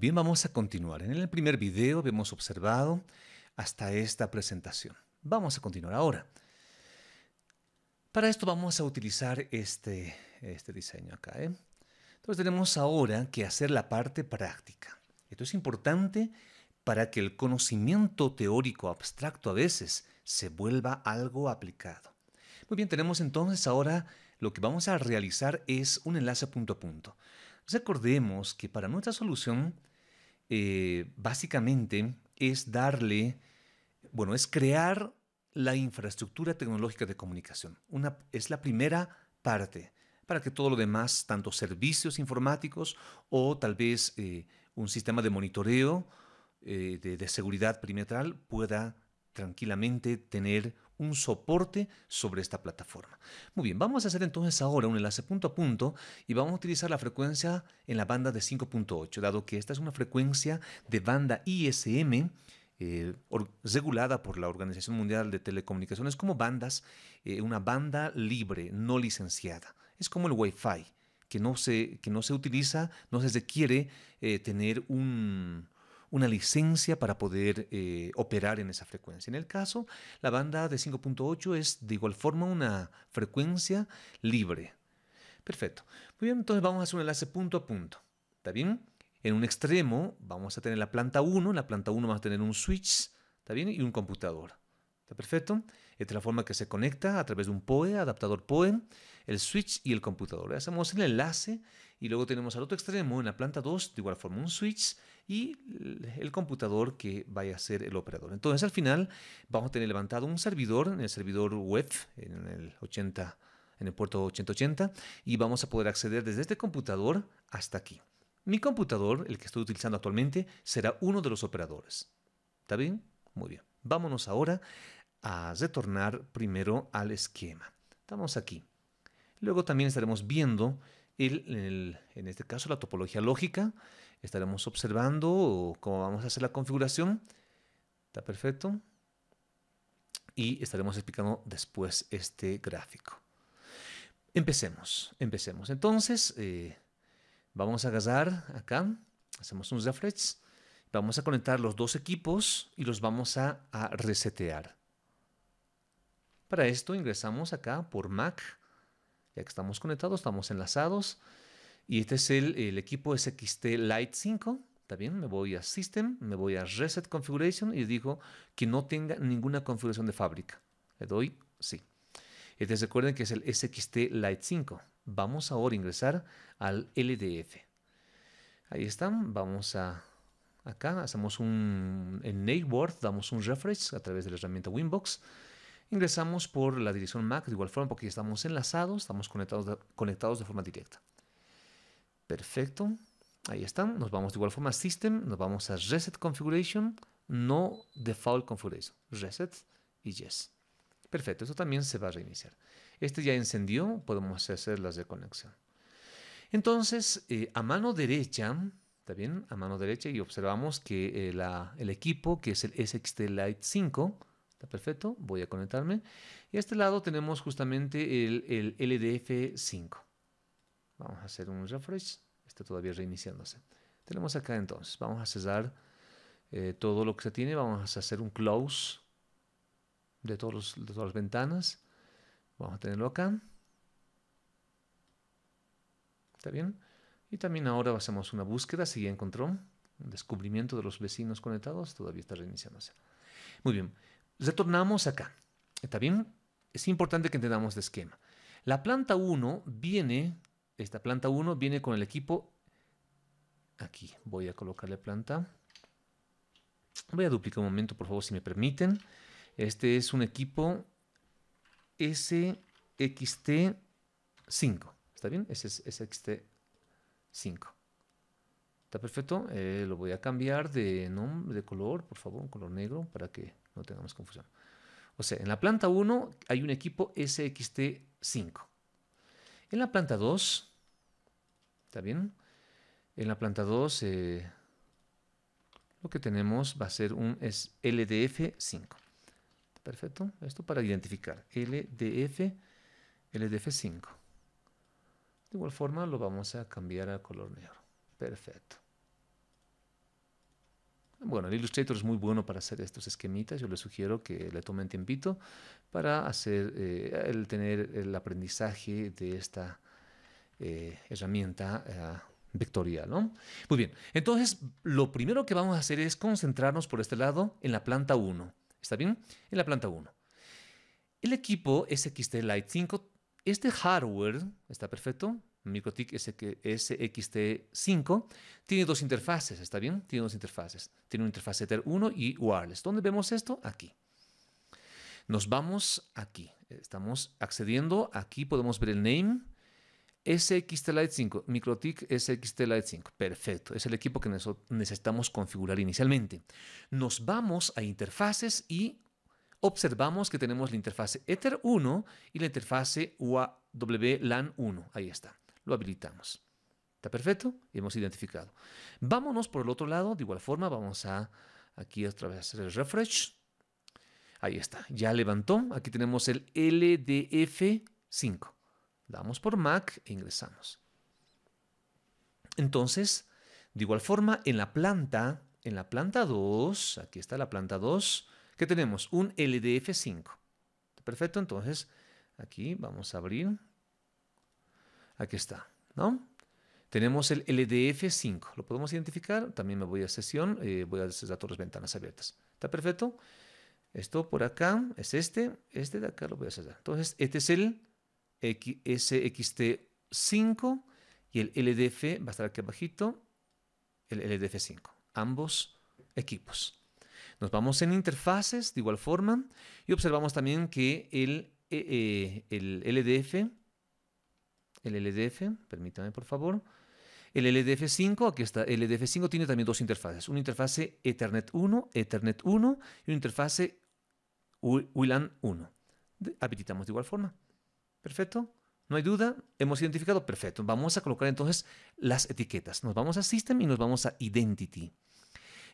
bien, vamos a continuar. En el primer video hemos observado hasta esta presentación. Vamos a continuar ahora. Para esto vamos a utilizar este, este diseño acá. ¿eh? Entonces tenemos ahora que hacer la parte práctica. Esto es importante para que el conocimiento teórico abstracto a veces se vuelva algo aplicado. Muy bien, tenemos entonces ahora lo que vamos a realizar es un enlace punto a punto. Recordemos que para nuestra solución eh, básicamente es darle, bueno, es crear la infraestructura tecnológica de comunicación. Una, es la primera parte para que todo lo demás, tanto servicios informáticos o tal vez eh, un sistema de monitoreo eh, de, de seguridad perimetral pueda tranquilamente tener un soporte sobre esta plataforma. Muy bien, vamos a hacer entonces ahora un enlace punto a punto y vamos a utilizar la frecuencia en la banda de 5.8, dado que esta es una frecuencia de banda ISM eh, regulada por la Organización Mundial de Telecomunicaciones como bandas, eh, una banda libre, no licenciada. Es como el Wi-Fi, que no se, que no se utiliza, no se requiere eh, tener un una licencia para poder eh, operar en esa frecuencia. En el caso, la banda de 5.8 es de igual forma una frecuencia libre. Perfecto. Muy bien, entonces vamos a hacer un enlace punto a punto. ¿Está bien? En un extremo vamos a tener la planta 1, en la planta 1 vamos a tener un switch, ¿está bien? Y un computador. ¿Está perfecto? Esta es la forma que se conecta a través de un POE, adaptador POE, el switch y el computador. Hacemos el enlace y luego tenemos al otro extremo, en la planta 2, de igual forma un switch y el computador que vaya a ser el operador. Entonces al final vamos a tener levantado un servidor, en el servidor web, en el 80 en el puerto 8080 y vamos a poder acceder desde este computador hasta aquí. Mi computador, el que estoy utilizando actualmente, será uno de los operadores. ¿Está bien? Muy bien. Vámonos ahora a retornar primero al esquema. Estamos aquí. Luego también estaremos viendo, en este caso, la topología lógica, estaremos observando cómo vamos a hacer la configuración. Está perfecto. Y estaremos explicando después este gráfico. Empecemos, empecemos. Entonces, eh, vamos a agarrar acá, hacemos un refresh, vamos a conectar los dos equipos y los vamos a resetear. Para esto ingresamos acá por Mac, ya que estamos conectados, estamos enlazados, y este es el, equipo SXT Lite 5. también me voy a System, me voy a Reset Configuration y digo que no tenga ninguna configuración de fábrica. Le doy sí. Entonces este, recuerden que es el SXT Lite 5. Vamos ahora a ingresar al LDF. Ahí están, vamos a acá, hacemos un en damos un refresh a través de la herramienta Winbox. Ingresamos por la dirección MAC de igual forma porque ya estamos enlazados, estamos conectados conectados de forma directa. Perfecto. Ahí están. Nos vamos de igual forma a System. Nos vamos a Reset Configuration. No Default Configuration. Reset y Yes. Perfecto. eso también se va a reiniciar. Este ya encendió. Podemos hacer las de conexión. Entonces, eh, a mano derecha, está bien, a mano derecha, y observamos que eh, el equipo, que es el SXT Lite 5, está perfecto, voy a conectarme. Y a este lado tenemos justamente el LDF 5. Vamos a hacer un refresh. Está todavía reiniciándose. Tenemos acá entonces. Vamos a cerrar eh, todo lo que se tiene. Vamos a hacer un close de, todos todas las ventanas. Vamos a tenerlo acá. ¿Está bien? Y también ahora hacemos una búsqueda, si ya encontró un descubrimiento de los vecinos conectados, todavía está reiniciándose. Muy bien, retornamos acá. ¿Está bien? Es importante que entendamos de esquema. La planta 1 viene esta planta 1 viene con el equipo. Aquí voy a colocarle planta. Voy a duplicar un momento, por favor, si me permiten. Este es un equipo SXT5. ¿Está bien? Ese es SXT5. ¿Está perfecto? Eh, lo voy a cambiar de nombre, de color, por favor, un color negro, para que no tengamos confusión. O sea, en la planta 1 hay un equipo SXT5. En la planta 2 ¿Está bien? En la planta 2 eh, lo que tenemos va a ser un LDF5. Perfecto. Esto para identificar. LDF, LDF5. De igual forma lo vamos a cambiar a color negro. Perfecto. Bueno, el Illustrator es muy bueno para hacer estos esquemitas. Yo les sugiero que le tomen tiempito para hacer eh, el tener el aprendizaje de esta eh, herramienta eh, vectorial. ¿no? Muy bien, entonces lo primero que vamos a hacer es concentrarnos por este lado en la planta 1. ¿Está bien? En la planta 1. El equipo SXT Lite 5, este hardware, está perfecto, MicroTik SXT5, tiene dos interfaces, ¿está bien? Tiene dos interfaces. Tiene una interfaz Ether 1 y wireless. ¿Dónde vemos esto? Aquí. Nos vamos aquí. Estamos accediendo. Aquí podemos ver el name. SXT 5, MicroTIC SXT 5, perfecto, es el equipo que necesitamos configurar inicialmente. Nos vamos a interfaces y observamos que tenemos la interfase Ether 1 y la interfase WLAN 1, ahí está, lo habilitamos. ¿Está perfecto? Hemos identificado. Vámonos por el otro lado, de igual forma vamos a aquí otra vez hacer el refresh. Ahí está, ya levantó, aquí tenemos el LDF 5. Damos por Mac e ingresamos. Entonces, de igual forma, en la planta, en la planta 2, aquí está la planta 2, ¿qué tenemos? Un LDF5. Perfecto, entonces aquí vamos a abrir. Aquí está, ¿no? Tenemos el LDF5, lo podemos identificar. También me voy a sesión, eh, voy a cerrar todas las ventanas abiertas. ¿Está perfecto? Esto por acá es este, este de acá lo voy a cerrar. Entonces, este es el SXT5 y el LDF va a estar aquí abajito, el LDF5, ambos equipos. Nos vamos en interfaces de igual forma y observamos también que el, eh, eh, el LDF, el LDF, permítame por favor, el LDF5, aquí está, el LDF5 tiene también dos interfaces, una interfase Ethernet 1, Ethernet 1 y una interfase WLAN 1. Habilitamos de igual forma. Perfecto. No hay duda, hemos identificado, perfecto. Vamos a colocar entonces las etiquetas. Nos vamos a System y nos vamos a Identity.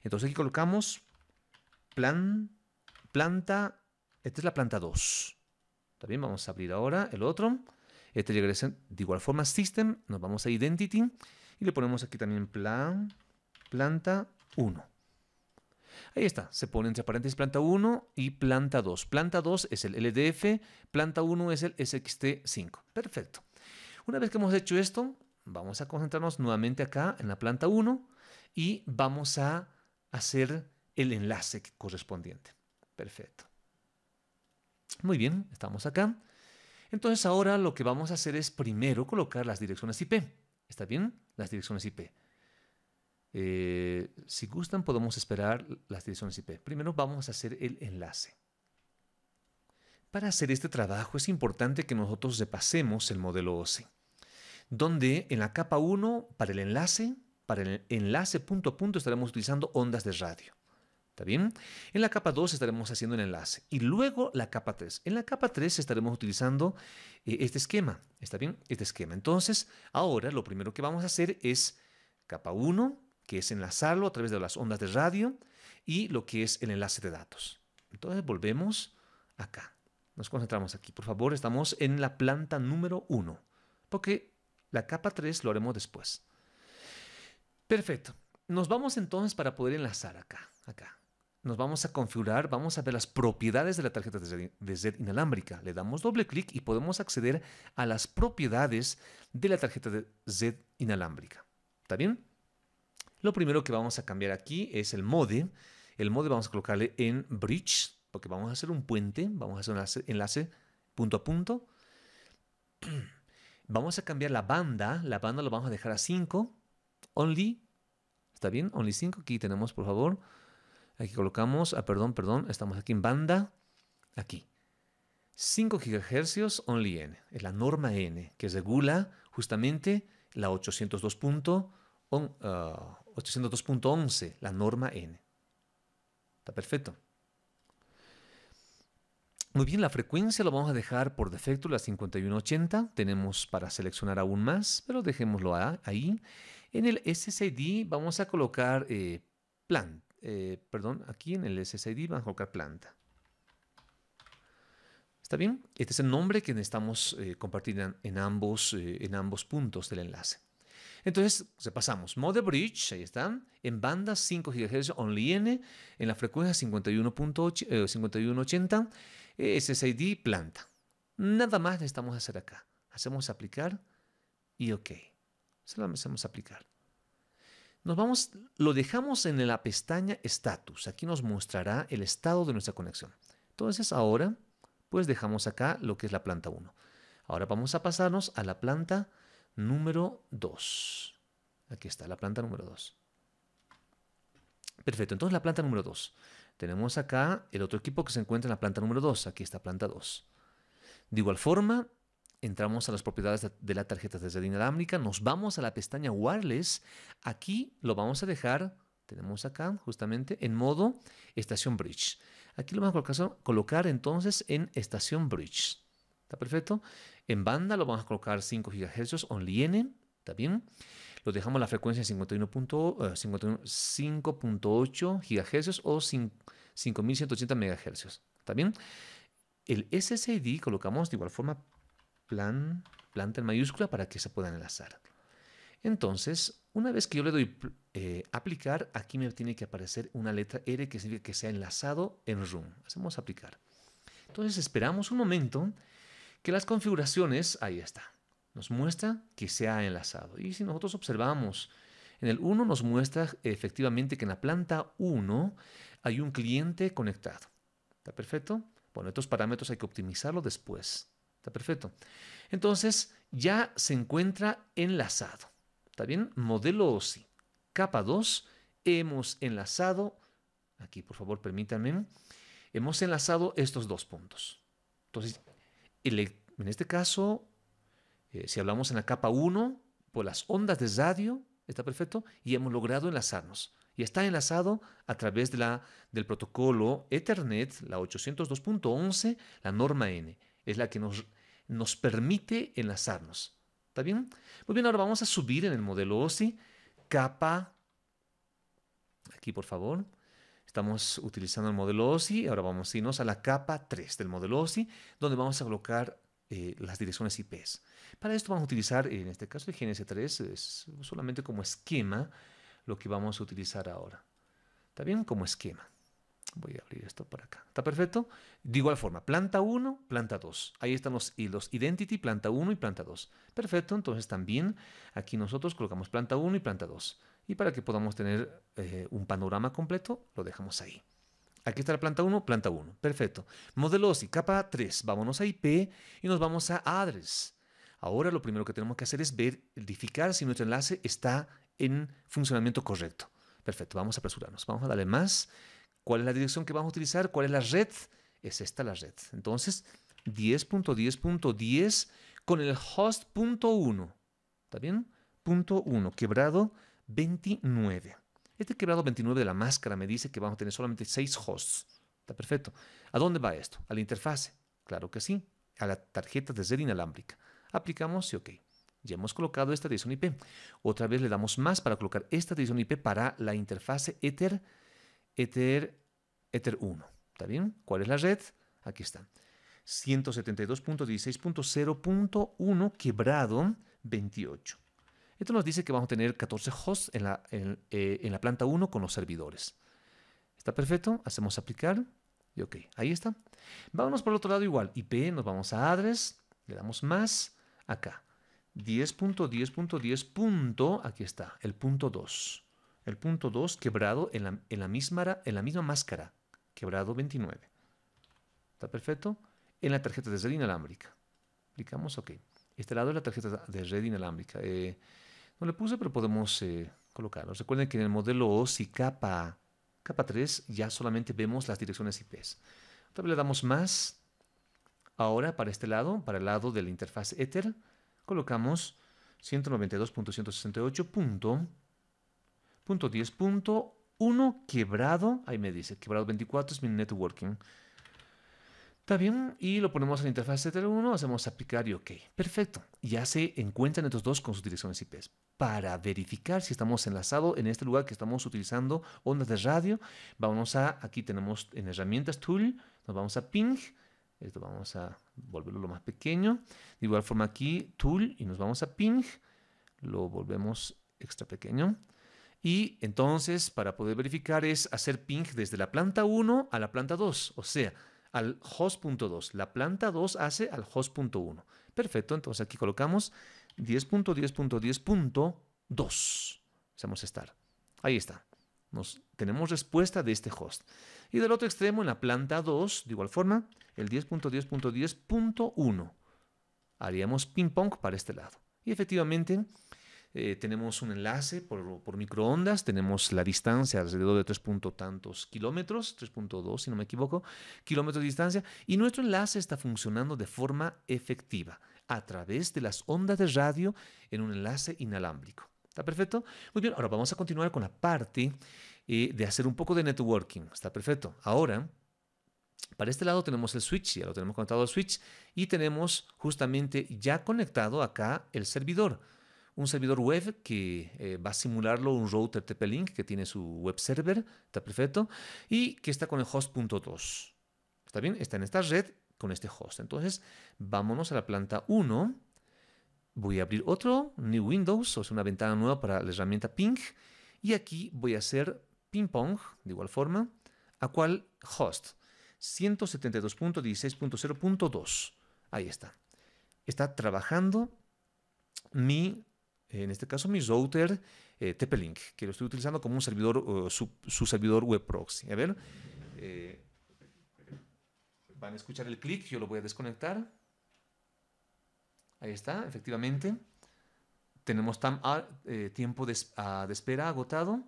Entonces aquí colocamos plan, planta, esta es la planta 2. También vamos a abrir ahora el otro. Este llega de igual forma System, nos vamos a Identity y le ponemos aquí también plan, planta 1. Ahí está, se pone entre paréntesis planta 1 y planta 2. Planta 2 es el LDF, planta 1 es el SXT5. Perfecto. Una vez que hemos hecho esto, vamos a concentrarnos nuevamente acá en la planta 1 y vamos a hacer el enlace correspondiente. Perfecto. Muy bien, estamos acá. Entonces ahora lo que vamos a hacer es primero colocar las direcciones IP. ¿Está bien? Las direcciones IP. Eh, si gustan, podemos esperar las direcciones IP. Primero vamos a hacer el enlace. Para hacer este trabajo es importante que nosotros repasemos el modelo OC. donde en la capa 1, para el enlace, para el enlace punto a punto estaremos utilizando ondas de radio. ¿Está bien? En la capa 2 estaremos haciendo el enlace y luego la capa 3. En la capa 3 estaremos utilizando eh, este esquema. ¿Está bien? Este esquema. Entonces, ahora lo primero que vamos a hacer es capa 1, que es enlazarlo a través de las ondas de radio y lo que es el enlace de datos. Entonces volvemos acá. Nos concentramos aquí. Por favor, estamos en la planta número 1, porque la capa 3 lo haremos después. Perfecto. Nos vamos entonces para poder enlazar acá, acá. Nos vamos a configurar, vamos a ver las propiedades de la tarjeta de Z inalámbrica. Le damos doble clic y podemos acceder a las propiedades de la tarjeta de Z inalámbrica. ¿Está bien? Lo primero que vamos a cambiar aquí es el mode. El mode vamos a colocarle en bridge, porque vamos a hacer un puente, vamos a hacer un enlace punto a punto. Vamos a cambiar la banda, la banda lo vamos a dejar a 5, only, ¿está bien? Only 5, aquí tenemos por favor, aquí colocamos, ah, perdón, perdón, estamos aquí en banda, aquí. 5 GHz only N, es la norma N que regula justamente la 802.11. 802.11, la norma N. Está perfecto. Muy bien, la frecuencia lo vamos a dejar por defecto, la 5180. Tenemos para seleccionar aún más, pero dejémoslo ahí. En el SSID vamos a colocar eh, planta. Eh, perdón, aquí en el SSID vamos a colocar planta. ¿Está bien? Este es el nombre que necesitamos eh, compartir en ambos, en ambos puntos del enlace. Entonces, pasamos. Mode Bridge, ahí están, en banda 5 GHz only N, en la frecuencia 51.8, 5180, SSID planta. Nada más necesitamos hacer acá. Hacemos aplicar y OK. Se lo hacemos aplicar. Nos vamos, lo dejamos en la pestaña Status. Aquí nos mostrará el estado de nuestra conexión. Entonces ahora, pues dejamos acá lo que es la planta 1. Ahora vamos a pasarnos a la planta 2 número 2. Aquí está, la planta número 2. Perfecto, entonces la planta número 2. Tenemos acá el otro equipo que se encuentra en la planta número 2. Aquí está planta 2. De igual forma, entramos a las propiedades de la tarjeta desde red nos vamos a la pestaña Wireless. Aquí lo vamos a dejar, tenemos acá justamente, en modo Estación Bridge. Aquí lo vamos a colocar entonces en Estación Bridge. ¿Está perfecto? En banda lo vamos a colocar 5 GHz only N, ¿está bien? Lo dejamos la frecuencia en 5.8 eh, GHz o 5180 MHz, ¿está bien? El SSID colocamos de igual forma plan, planta en mayúscula para que se pueda enlazar. Entonces, una vez que yo le doy eh, aplicar, aquí me tiene que aparecer una letra R que significa que se ha enlazado en room. Hacemos aplicar. Entonces esperamos un momento que las configuraciones, ahí está, nos muestra que se ha enlazado. Y si nosotros observamos, en el 1 nos muestra efectivamente que en la planta 1 hay un cliente conectado. ¿Está perfecto? Bueno, estos parámetros hay que optimizarlo después. ¿Está perfecto? Entonces, ya se encuentra enlazado. ¿Está bien? Modelo OSI, capa 2, hemos enlazado, aquí por favor permítanme, hemos enlazado estos dos puntos. Entonces, en este caso, eh, si hablamos en la capa 1, por pues las ondas de radio, está perfecto, y hemos logrado enlazarnos. Y está enlazado a través de la, del protocolo Ethernet, la 802.11, la norma N. Es la que nos, nos permite enlazarnos. ¿Está bien? Muy pues bien, ahora vamos a subir en el modelo OSI, capa, aquí por favor, Estamos utilizando el modelo OSI, ahora vamos a irnos a la capa 3 del modelo OSI, donde vamos a colocar eh, las direcciones IPs. Para esto vamos a utilizar, en este caso el GNS3, e es solamente como esquema lo que vamos a utilizar ahora. ¿Está bien? Como esquema. Voy a abrir esto para acá. ¿Está perfecto? De igual forma, planta 1, planta 2. Ahí están los hilos Identity, planta 1 y planta 2. Perfecto, entonces también aquí nosotros colocamos planta 1 y planta 2. Y para que podamos tener eh, un panorama completo, lo dejamos ahí. Aquí está la planta 1, planta 1. Perfecto. Modelo y capa 3. Vámonos a IP y nos vamos a address. Ahora lo primero que tenemos que hacer es verificar si nuestro enlace está en funcionamiento correcto. Perfecto, vamos a apresurarnos. Vamos a darle más. ¿Cuál es la dirección que vamos a utilizar? ¿Cuál es la red? Es esta la red. Entonces, 10.10.10 con el host.1. ¿Está bien? Punto 1, quebrado 29. Este quebrado 29 de la máscara me dice que vamos a tener solamente 6 hosts. Está perfecto. ¿A dónde va esto? ¿A la interfase? Claro que sí. A la tarjeta de red inalámbrica. Aplicamos y ok. Ya hemos colocado esta dirección IP. Otra vez le damos más para colocar esta dirección IP para la interfase Ether, Ether, Ether 1. ¿Está bien? ¿Cuál es la red? Aquí está. 172.16.0.1 quebrado 28. Esto nos dice que vamos a tener 14 hosts eh, en la, planta 1 con los servidores. Está perfecto, hacemos aplicar y ok, ahí está. Vámonos por el otro lado igual, IP, nos vamos a address, le damos más, acá. 10.10.10. Aquí está, el punto 2. El punto 2 quebrado en la, misma, en la misma máscara, quebrado 29. ¿Está perfecto? En la tarjeta de red inalámbrica. Aplicamos, ok. Este lado es la tarjeta de red inalámbrica. Eh, no le puse, pero podemos eh, colocarlo. Recuerden que en el modelo OSI capa, capa 3 ya solamente vemos las direcciones IPs. Entonces le damos más. Ahora para este lado, para el lado de la interfaz Ether, colocamos 192.168.10.1 quebrado, ahí me dice, quebrado 24 es mi networking. Está bien, y lo ponemos en la interfaz Ether 1, hacemos aplicar y OK. Perfecto, ya se encuentran estos dos con sus direcciones IPs para verificar si estamos enlazados en este lugar que estamos utilizando ondas de radio. Vamos a, aquí tenemos en herramientas tool, nos vamos a ping, esto vamos a volverlo lo más pequeño. De igual forma aquí tool y nos vamos a ping, lo volvemos extra pequeño. Y entonces para poder verificar es hacer ping desde la planta 1 a la planta 2, o sea, al host.2. La planta 2 hace al host.1. Perfecto, entonces aquí colocamos 10.10.10.2. Hacemos estar. Ahí está. Nos, tenemos respuesta de este host. Y del otro extremo, en la planta 2, de igual forma, el 10.10.10.1. Haríamos ping-pong para este lado. Y efectivamente, eh, tenemos un enlace por, por, microondas, tenemos la distancia alrededor de 3. tantos kilómetros, 3.2 si no me equivoco, kilómetros de distancia, y nuestro enlace está funcionando de forma efectiva a través de las ondas de radio en un enlace inalámbrico. ¿Está perfecto? Muy bien, ahora vamos a continuar con la parte eh, de hacer un poco de networking. ¿Está perfecto? Ahora, para este lado tenemos el switch, ya lo tenemos conectado al switch y tenemos justamente ya conectado acá el servidor. Un servidor web que eh, va a simularlo un router TP-Link que tiene su web server, está perfecto, y que está con el host.2. ¿Está bien? Está en esta red con este host. Entonces, vámonos a la planta 1. Voy a abrir otro, New Windows, o sea, una ventana nueva para la herramienta Ping. Y aquí voy a hacer ping pong, de igual forma, a cual host. 172.16.0.2. Ahí está. Está trabajando mi, en este caso, mi router eh, Tepelink, link que lo estoy utilizando como un servidor, eh, su, servidor web proxy. A ver, eh, Van a escuchar el clic, yo lo voy a desconectar. Ahí está, efectivamente. Tenemos ah, eh, tiempo ah, de, espera agotado.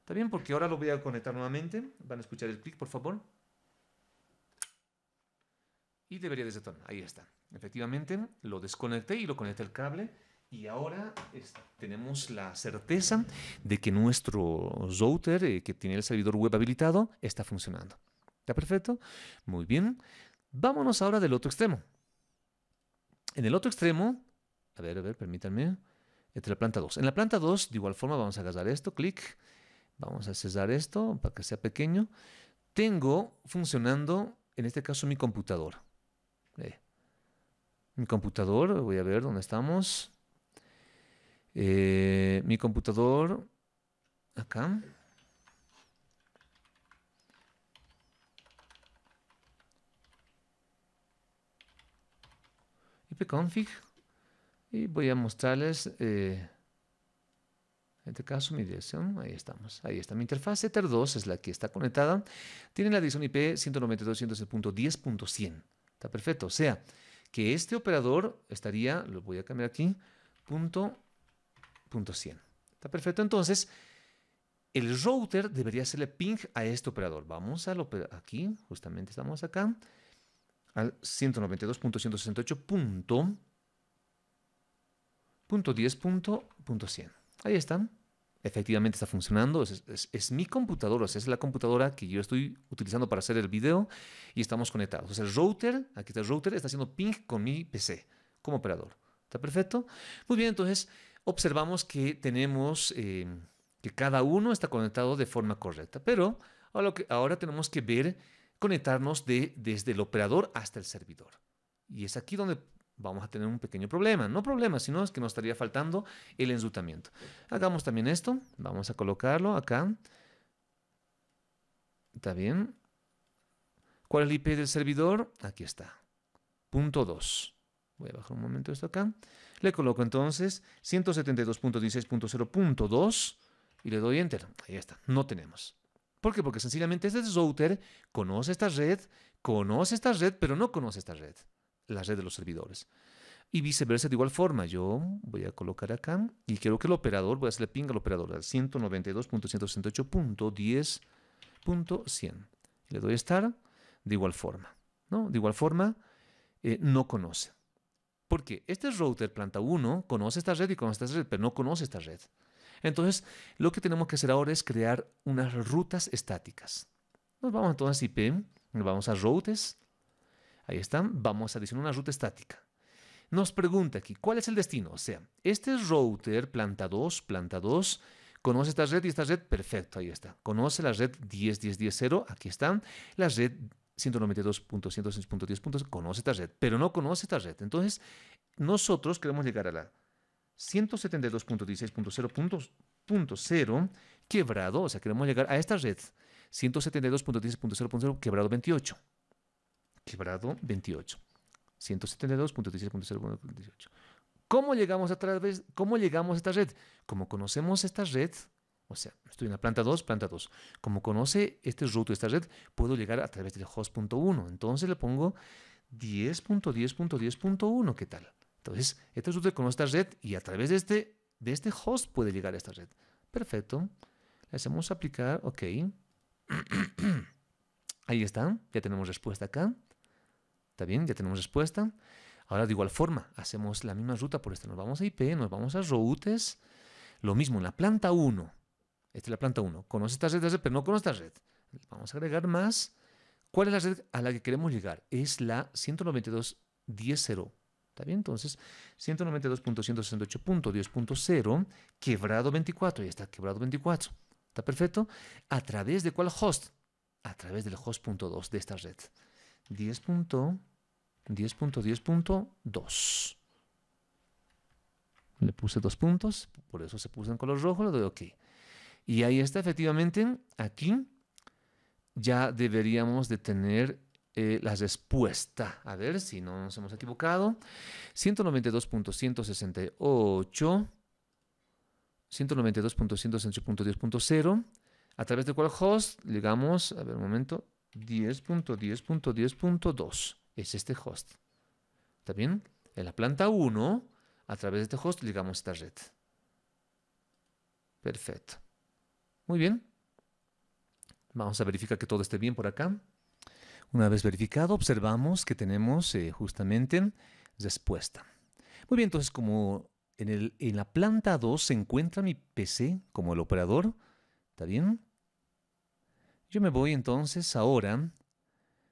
Está bien, porque ahora lo voy a conectar nuevamente. Van a escuchar el clic, por favor. Y debería desatar. Ahí está. Efectivamente, lo desconecté y lo conecté el cable. Y ahora tenemos la certeza de que nuestro router eh, que tiene el servidor web habilitado está funcionando. ¿Está perfecto? Muy bien. Vámonos ahora del otro extremo. En el otro extremo, a ver, a ver, permítanme, entre la planta 2. En la planta 2, de igual forma, vamos a agarrar esto, clic, vamos a cesar esto para que sea pequeño. Tengo funcionando, en este caso, mi computador. Eh, mi computador, voy a ver dónde estamos. Eh, mi computador, acá. config y voy a mostrarles eh, en este caso mi dirección, ahí estamos, ahí está mi interfaz, Ether2 es la que está conectada, tiene la dirección IP 192.10.100 está perfecto, o sea, que este operador estaría, lo voy a cambiar aquí, punto, 100, está perfecto, entonces, el router debería hacerle ping a este operador, vamos a lo aquí, justamente estamos acá, al 192.168.10.100. Ahí están. Efectivamente está funcionando. Es, mi computadora, es la computadora que yo estoy utilizando para hacer el video y estamos conectados. O el router, aquí está el router, está haciendo ping con mi PC como operador. ¿Está perfecto? Muy bien, entonces observamos que tenemos eh, que cada uno está conectado de forma correcta, pero ahora tenemos que ver conectarnos de, desde el operador hasta el servidor. Y es aquí donde vamos a tener un pequeño problema. No problema, sino es que nos estaría faltando el enrutamiento. Hagamos también esto. Vamos a colocarlo acá. ¿Está bien? ¿Cuál es el IP del servidor? Aquí está. Punto 2. Voy a bajar un momento esto acá. Le coloco entonces 172.16.0.2 y le doy Enter. Ahí está. No tenemos. ¿Por qué? Porque sencillamente este router conoce esta red, conoce esta red, pero no conoce esta red, la red de los servidores. Y viceversa, de igual forma, yo voy a colocar acá y quiero que el operador, voy a hacerle ping al operador, al 192.168.10.100. Le doy estar de igual forma. ¿no? De igual forma, eh, no conoce. Porque este router planta 1 conoce esta red y conoce esta red, pero no conoce esta red. Entonces, lo que tenemos que hacer ahora es crear unas rutas estáticas. Nos vamos entonces a IP, nos vamos a routes. Ahí están, vamos a adicionar una ruta estática. Nos pregunta aquí, ¿cuál es el destino? O sea, este router, planta 2, planta 2, conoce esta red y esta red, perfecto, ahí está. Conoce la red 10.10.10.0, aquí están. La red 192.106.10, conoce esta red, pero no conoce esta red. Entonces, nosotros queremos llegar a la 172.16.0.0 quebrado, o sea, queremos llegar a esta red. 172.16.0.0 quebrado 28. Quebrado 28. 172.16.0.18. ¿Cómo llegamos a través, cómo llegamos a esta red? Como conocemos esta red, o sea, estoy en la planta 2, planta 2. Como conoce este root, esta red, puedo llegar a través del host.1. Entonces le pongo 10.10.10.1, ¿qué tal? Entonces, este router conoce esta red y a través de este, de este host puede llegar a esta red. Perfecto. Le hacemos aplicar, ok. Ahí está, ya tenemos respuesta acá. Está bien, ya tenemos respuesta. Ahora de igual forma, hacemos la misma ruta por esta. Nos vamos a IP, nos vamos a routes. Lo mismo en la planta 1. Esta es la planta 1. Conoce esta red, pero no conoce esta red. Vamos a agregar más. ¿Cuál es la red a la que queremos llegar? Es la 192.10.0. ¿Está bien? Entonces, 192.168.10.0, quebrado 24, ya está quebrado 24. ¿Está perfecto? ¿A través de cuál host? A través del host.2 de esta red. 10.10.10.2. le puse dos puntos, por eso se puso en color rojo, le doy OK. Y ahí está, efectivamente, aquí ya deberíamos de tener eh, la respuesta. A ver si no nos hemos equivocado. 192.168. 192.168.10.0, a través de cual host llegamos, a ver un momento, 10.10.10.2. Es este host. ¿Está bien? En la planta 1, a través de este host llegamos a esta red. Perfecto. Muy bien. Vamos a verificar que todo esté bien por acá. Una vez verificado, observamos que tenemos eh, justamente respuesta. Muy bien, entonces como en, en la planta 2 se encuentra mi PC como el operador, ¿está bien? Yo me voy entonces ahora,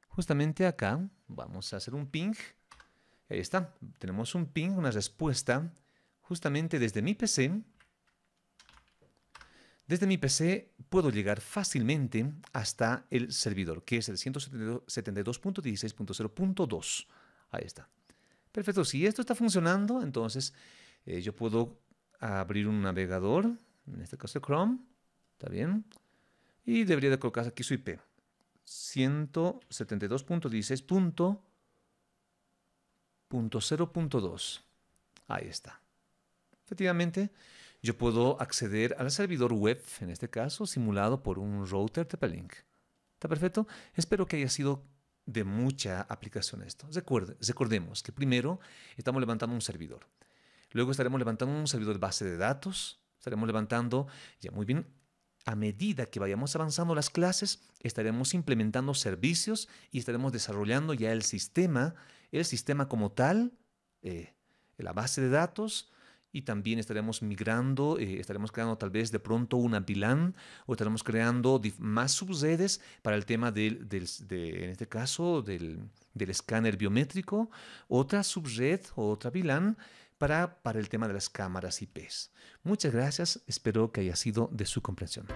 justamente acá, vamos a hacer un ping. Ahí está, tenemos un ping, una respuesta, justamente desde mi PC desde mi PC puedo llegar fácilmente hasta el servidor, que es el 172.16.0.2. Ahí está. Perfecto, si esto está funcionando, entonces eh, yo puedo abrir un navegador, en este caso Chrome, ¿está bien? Y debería de colocar aquí su IP. 172.16.0.2. Ahí está. Efectivamente, yo puedo acceder al servidor web, en este caso simulado por un router tp ¿Está perfecto? Espero que haya sido de mucha aplicación esto. Recuerde, recordemos que primero estamos levantando un servidor. Luego estaremos levantando un servidor de base de datos. Estaremos levantando, ya muy bien, a medida que vayamos avanzando las clases, estaremos implementando servicios y estaremos desarrollando ya el sistema, el sistema como tal, eh, la base de datos, y también estaremos migrando, eh, estaremos creando tal vez de pronto una VLAN o estaremos creando más subredes para el tema del, de, en este caso, del, del escáner biométrico, otra subred o otra VLAN para, para el tema de las cámaras IPs. Muchas gracias, espero que haya sido de su comprensión.